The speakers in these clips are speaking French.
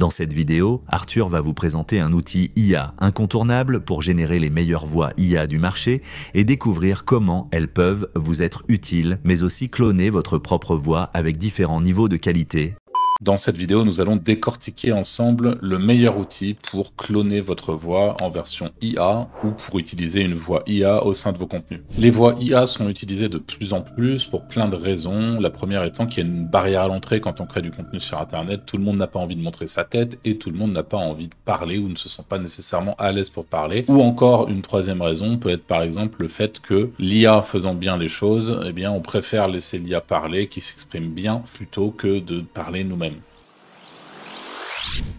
Dans cette vidéo, Arthur va vous présenter un outil IA incontournable pour générer les meilleures voix IA du marché et découvrir comment elles peuvent vous être utiles, mais aussi cloner votre propre voix avec différents niveaux de qualité dans cette vidéo, nous allons décortiquer ensemble le meilleur outil pour cloner votre voix en version IA ou pour utiliser une voix IA au sein de vos contenus. Les voix IA sont utilisées de plus en plus pour plein de raisons. La première étant qu'il y a une barrière à l'entrée quand on crée du contenu sur Internet. Tout le monde n'a pas envie de montrer sa tête et tout le monde n'a pas envie de parler ou ne se sent pas nécessairement à l'aise pour parler. Ou encore, une troisième raison peut être par exemple le fait que l'IA faisant bien les choses, eh bien, on préfère laisser l'IA parler, qui s'exprime bien, plutôt que de parler nous-mêmes.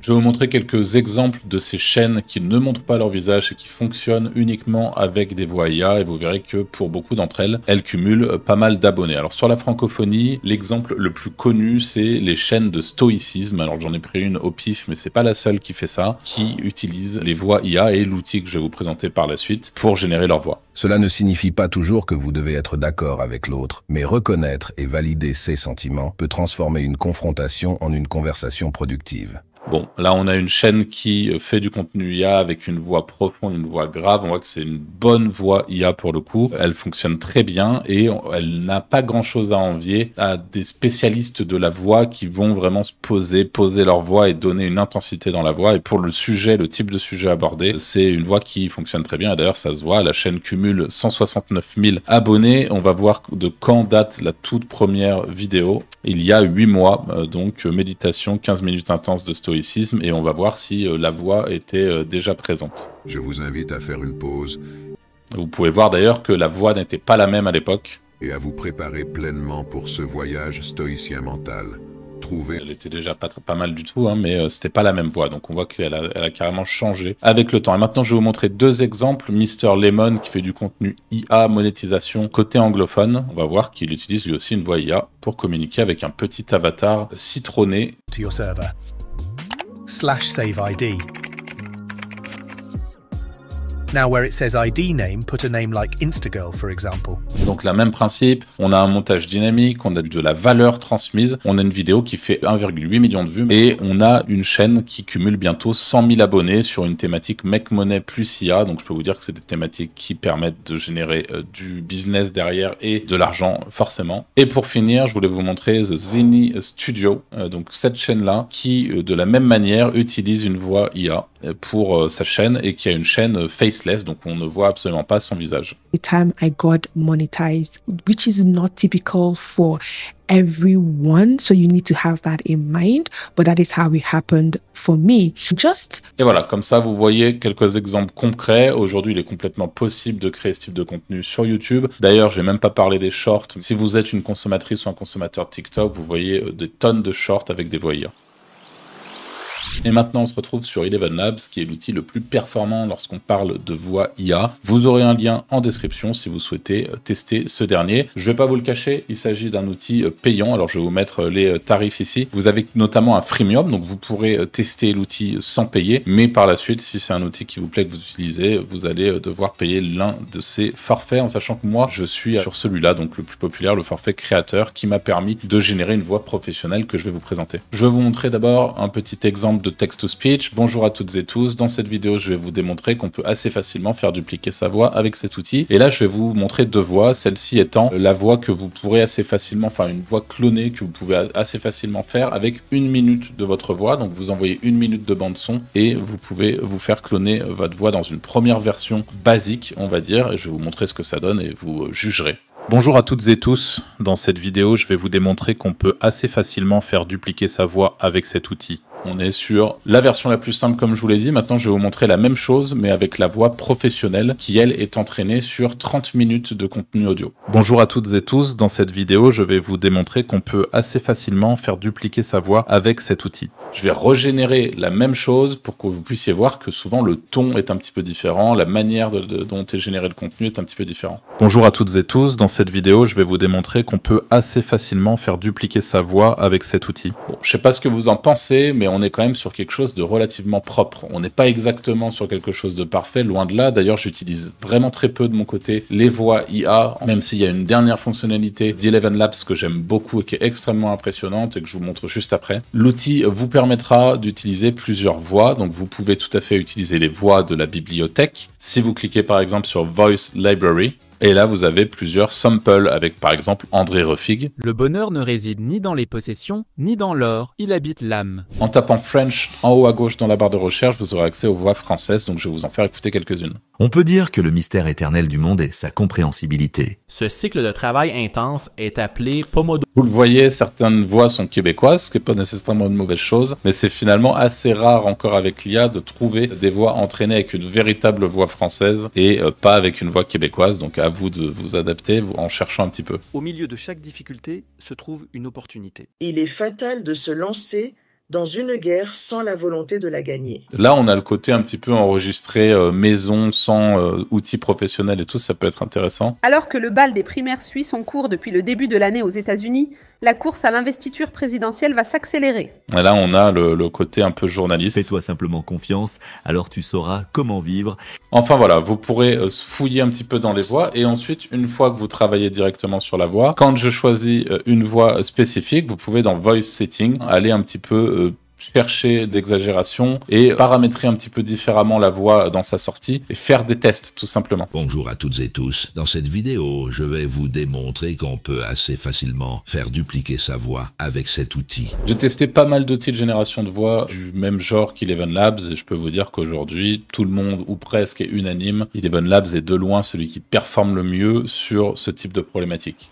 Je vais vous montrer quelques exemples de ces chaînes qui ne montrent pas leur visage et qui fonctionnent uniquement avec des voix IA et vous verrez que pour beaucoup d'entre elles, elles cumulent pas mal d'abonnés. Alors sur la francophonie, l'exemple le plus connu c'est les chaînes de stoïcisme. Alors j'en ai pris une au pif mais c'est pas la seule qui fait ça, qui utilise les voix IA et l'outil que je vais vous présenter par la suite pour générer leur voix. Cela ne signifie pas toujours que vous devez être d'accord avec l'autre, mais reconnaître et valider ses sentiments peut transformer une confrontation en une conversation productive. Bon, là, on a une chaîne qui euh, fait du contenu IA avec une voix profonde, une voix grave. On voit que c'est une bonne voix IA pour le coup. Elle fonctionne très bien et elle n'a pas grand-chose à envier à des spécialistes de la voix qui vont vraiment se poser, poser leur voix et donner une intensité dans la voix. Et pour le sujet, le type de sujet abordé, c'est une voix qui fonctionne très bien. Et d'ailleurs, ça se voit. La chaîne cumule 169 000 abonnés. On va voir de quand date la toute première vidéo il y a huit mois. Euh, donc, euh, méditation, 15 minutes intenses de stoïcisme, et on va voir si euh, la voix était déjà présente. Je vous invite à faire une pause. Vous pouvez voir d'ailleurs que la voix n'était pas la même à l'époque. Et à vous préparer pleinement pour ce voyage stoïcien mental. Elle était déjà pas, mal du tout, hein, mais euh, c'était pas la même voix. Donc on voit qu'elle a, a, carrément changé avec le temps. Et maintenant, je vais vous montrer deux exemples. Mr. Lemon qui fait du contenu IA monétisation côté anglophone. On va voir qu'il utilise lui aussi une voix IA pour communiquer avec un petit avatar citronné. To your server. Slash save ID. Now Donc la même principe, on a un montage dynamique, on a de la valeur transmise, on a une vidéo qui fait 1,8 million de vues et on a une chaîne qui cumule bientôt 100 000 abonnés sur une thématique mec Money plus IA. Donc je peux vous dire que c'est des thématiques qui permettent de générer euh, du business derrière et de l'argent forcément. Et pour finir, je voulais vous montrer The Zini Studio, euh, donc cette chaîne là qui euh, de la même manière utilise une voix IA pour sa chaîne et qui a une chaîne face donc on ne voit absolument pas son visage. The time I got monetized, which is not typical for everyone, so you need to have that in mind, but that is how it happened for me. Just Et voilà, comme ça vous voyez quelques exemples concrets. Aujourd'hui, il est complètement possible de créer ce type de contenu sur YouTube. D'ailleurs, j'ai même pas parlé des shorts. Si vous êtes une consommatrice ou un consommateur TikTok, vous voyez euh, des tonnes de shorts avec des voyeurs. Et maintenant, on se retrouve sur Eleven Labs, qui est l'outil le plus performant lorsqu'on parle de voix IA. Vous aurez un lien en description si vous souhaitez euh, tester ce dernier. Je ne vais pas vous le cacher, il s'agit d'un outil euh, payant, alors je vais vous mettre euh, les tarifs ici. Vous avez notamment un freemium, donc vous pourrez tester l'outil sans payer, mais par la suite, si c'est un outil qui vous plaît que vous utilisez, vous allez devoir payer l'un de ces forfaits, en sachant que moi, je suis sur celui-là, donc le plus populaire, le forfait créateur, qui m'a permis de générer une voix professionnelle que je vais vous présenter. Je vais vous montrer d'abord un petit exemple de text-to-speech. Bonjour à toutes et tous, dans cette vidéo je vais vous démontrer qu'on peut assez facilement faire dupliquer sa voix avec cet outil. Et là je vais vous montrer deux voix, celle-ci étant la voix que vous pourrez assez facilement, enfin une voix clonée que vous pouvez assez facilement faire avec une minute de votre voix. Donc vous envoyez une minute de bande son et vous pouvez vous faire cloner votre voix dans une première version basique on va dire. je vais vous montrer ce que ça donne et vous euh, jugerez. Bonjour à toutes et tous, dans cette vidéo je vais vous démontrer qu'on peut assez facilement faire dupliquer sa voix avec cet outil. On est sur la version la plus simple, comme je vous l'ai dit. Maintenant, je vais vous montrer la même chose, mais avec la voix professionnelle, qui elle est entraînée sur 30 minutes de contenu audio. Bonjour à toutes et tous. Dans cette vidéo, je vais vous démontrer qu'on peut assez facilement faire dupliquer sa voix avec cet outil. Je vais régénérer la même chose pour que vous puissiez voir que souvent le ton est un petit peu différent, la manière dont est généré le contenu est un petit peu différent. Bonjour à toutes et tous. Dans cette vidéo, je vais vous démontrer qu'on peut assez facilement faire dupliquer sa voix avec cet outil. Bon, je sais pas ce que vous en pensez, mais on est quand même sur quelque chose de relativement propre. On n'est pas exactement sur quelque chose de parfait, loin de là. D'ailleurs, j'utilise vraiment très peu de mon côté les voix IA, même s'il y a une dernière fonctionnalité d'Eleven Labs que j'aime beaucoup et qui est extrêmement impressionnante et que je vous montre juste après. L'outil vous permettra d'utiliser plusieurs voix, donc vous pouvez tout à fait utiliser les voix de la bibliothèque. Si vous cliquez par exemple sur Voice Library, et là, vous avez plusieurs samples avec par exemple André Refig. Le bonheur ne réside ni dans les possessions, ni dans l'or, il habite l'âme. En tapant French en haut à gauche dans la barre de recherche, vous aurez accès aux voix françaises, donc je vais vous en faire écouter quelques-unes. On peut dire que le mystère éternel du monde est sa compréhensibilité. Ce cycle de travail intense est appelé Pomodoro. Vous le voyez, certaines voix sont québécoises, ce qui n'est pas nécessairement une mauvaise chose, mais c'est finalement assez rare encore avec l'IA de trouver des voix entraînées avec une véritable voix française et euh, pas avec une voix québécoise, donc à vous de vous adapter en cherchant un petit peu. Au milieu de chaque difficulté se trouve une opportunité. Il est fatal de se lancer dans une guerre sans la volonté de la gagner. Là, on a le côté un petit peu enregistré euh, maison, sans euh, outils professionnels et tout, ça peut être intéressant. Alors que le bal des primaires suisses en cours depuis le début de l'année aux États-Unis, la course à l'investiture présidentielle va s'accélérer. Là, on a le, côté un peu journaliste. Fais-toi simplement confiance, alors tu sauras comment vivre. Enfin voilà, vous pourrez euh, fouiller un petit peu dans les voies. et ensuite, une fois que vous travaillez directement sur la voie, quand je choisis euh, une voie spécifique, vous pouvez dans Voice Setting aller un petit peu euh, chercher d'exagération et paramétrer un petit peu différemment la voix dans sa sortie et faire des tests tout simplement. Bonjour à toutes et tous. Dans cette vidéo, je vais vous démontrer qu'on peut assez facilement faire dupliquer sa voix avec cet outil. J'ai testé pas mal d'outils de génération de voix du même genre qu'Eleven Labs et je peux vous dire qu'aujourd'hui, tout le monde ou presque est unanime. Eleven Labs est de loin celui qui performe le mieux sur ce type de problématique.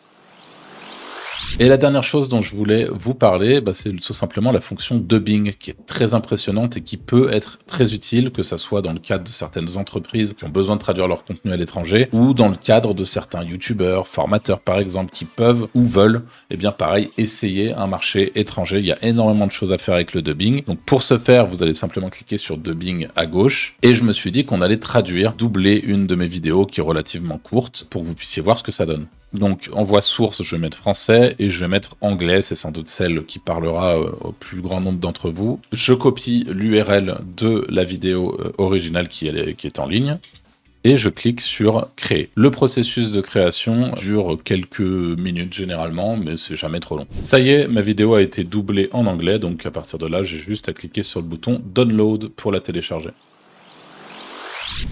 Et la dernière chose dont je voulais vous parler, bah, c'est tout simplement la fonction dubbing qui est très impressionnante et qui peut être très utile, que ce soit dans le cadre de certaines entreprises qui ont besoin de traduire leur contenu à l'étranger ou dans le cadre de certains youtubeurs, formateurs par exemple, qui peuvent ou veulent, eh bien pareil, essayer un marché étranger. Il y a énormément de choses à faire avec le dubbing. Donc pour ce faire, vous allez simplement cliquer sur dubbing à gauche et je me suis dit qu'on allait traduire, doubler une de mes vidéos qui est relativement courte pour que vous puissiez voir ce que ça donne. Donc en voie source, je vais mettre français et je vais mettre anglais, c'est sans doute celle qui parlera euh, au plus grand nombre d'entre vous. Je copie l'URL de la vidéo euh, originale qui qui est en ligne et je clique sur créer. Le processus de création dure quelques minutes généralement, mais c'est jamais trop long. Ça y est, ma vidéo a été doublée en anglais, donc à partir de là, j'ai juste à cliquer sur le bouton download pour la télécharger.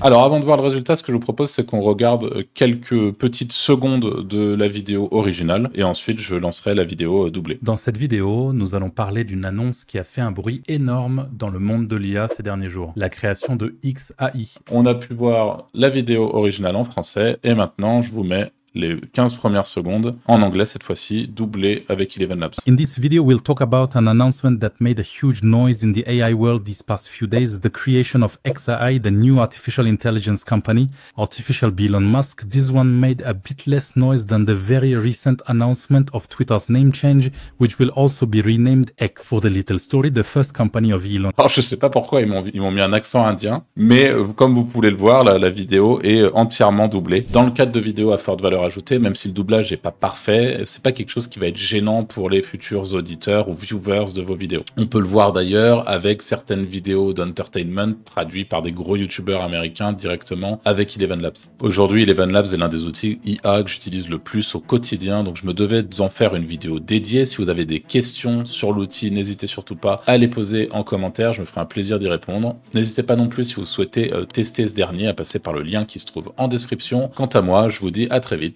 Alors avant de voir le résultat, ce que je vous propose, c'est qu'on regarde euh, quelques petites secondes de la vidéo originale et ensuite je lancerai la vidéo euh, doublée. Dans cette vidéo, nous allons parler d'une annonce qui a fait un bruit énorme dans le monde de l'IA ces derniers jours, la création de XAI. On a pu voir la vidéo originale en français et maintenant je vous mets les 15 premières secondes, en anglais cette fois-ci, doublé avec Eleven Labs. In this video, we'll talk about an announcement that made a huge noise in the AI world these past few days, the creation of XAI, the new artificial intelligence company, artificial Elon Musk. This one made a bit less noise than the very recent announcement of Twitter's name change, which will also be renamed X for the little story, the first company of Elon. Alors je sais pas pourquoi ils m'ont mis un accent indien, mais euh, comme vous pouvez le voir, la, la vidéo est euh, entièrement doublée. Dans le cadre de vidéos à forte valeur Ajouter, même si le doublage n'est pas parfait, c'est pas quelque chose qui va être gênant pour les futurs auditeurs ou viewers de vos vidéos. On peut le voir d'ailleurs avec certaines vidéos d'entertainment traduites par des gros youtubeurs américains directement avec Eleven Labs. Aujourd'hui, Eleven Labs est l'un des outils IA que j'utilise le plus au quotidien, donc je me devais en faire une vidéo dédiée. Si vous avez des questions sur l'outil, n'hésitez surtout pas à les poser en commentaire, je me ferai un plaisir d'y répondre. N'hésitez pas non plus si vous souhaitez euh, tester ce dernier à passer par le lien qui se trouve en description. Quant à moi, je vous dis à très vite